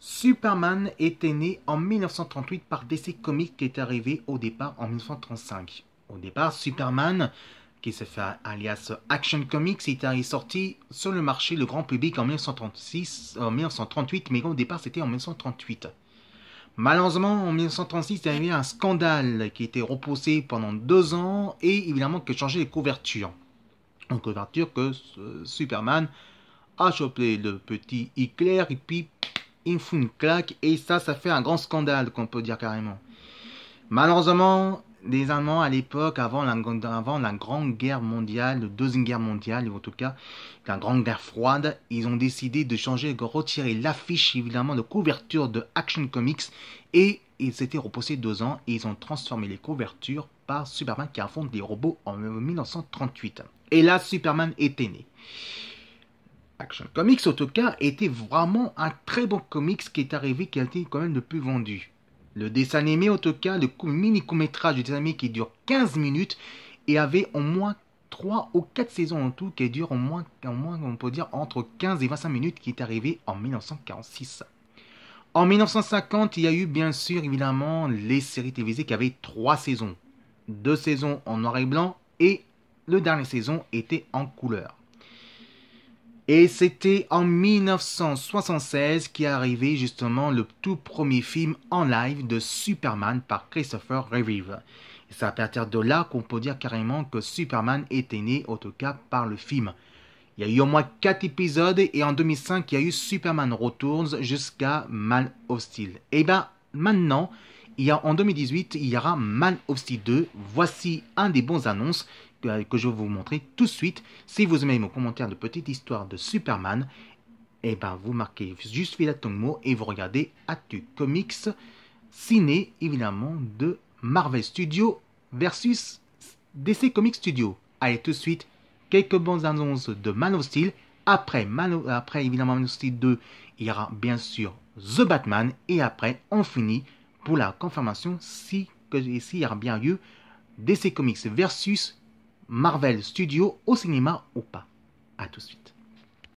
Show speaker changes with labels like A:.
A: Superman était né en 1938 par DC Comics qui est arrivé au départ en 1935. Au départ, Superman, qui se fait alias Action Comics, est sorti sur le marché le grand public en 1936, en 1938, mais au départ c'était en 1938. Malheureusement, en 1936, il y eu un scandale qui était repoussé pendant deux ans et évidemment que changé les couvertures. Une couverture que euh, Superman a chopé le petit éclair et puis il fout une claque et ça, ça fait un grand scandale qu'on peut dire carrément. Malheureusement, les Allemands à l'époque, avant la, avant la Grande Guerre mondiale, la Deuxième Guerre mondiale en tout cas, la Grande Guerre froide, ils ont décidé de changer, de retirer l'affiche évidemment de couverture de Action Comics et ils s'étaient repoussés deux ans et ils ont transformé les couvertures par Superman qui affronte des robots en 1938. Euh, et là, Superman était né. Action Comics cas, était vraiment un très bon comics qui est arrivé, qui a été quand même le plus vendu. Le dessin animé cas, le mini court-métrage du dessin animé qui dure 15 minutes et avait au moins 3 ou 4 saisons en tout qui dure au moins, on peut dire, entre 15 et 25 minutes qui est arrivé en 1946. En 1950, il y a eu bien sûr évidemment les séries télévisées qui avaient 3 saisons. Deux saisons en noir et blanc et le dernier saison était en couleur. Et c'était en 1976 qu'est arrivé justement le tout premier film en live de Superman par Christopher Reeve. C'est à partir de là qu'on peut dire carrément que Superman était né, au tout cas par le film. Il y a eu au moins 4 épisodes et en 2005, il y a eu Superman Returns jusqu'à Man hostile. Et eh bien maintenant, il en 2018, il y aura Man of Steel 2. Voici un des bons annonces euh, que, je vais vous montrer tout de suite. Si vous aimez mon commentaire de petite histoire de Superman, et eh ben vous marquez juste Villa Tongmo et vous regardez Atu Comics ciné, évidemment, de Marvel Studios versus DC Comics Studio. Allez, tout de suite, quelques bonnes annonces de Man of Steel. Après, après évidemment, Man of Steel 2, il y aura bien sûr The Batman. Et après, on finit pour la confirmation si s'il y a bien lieu DC Comics versus Marvel Studios au cinéma ou pas. A tout de suite.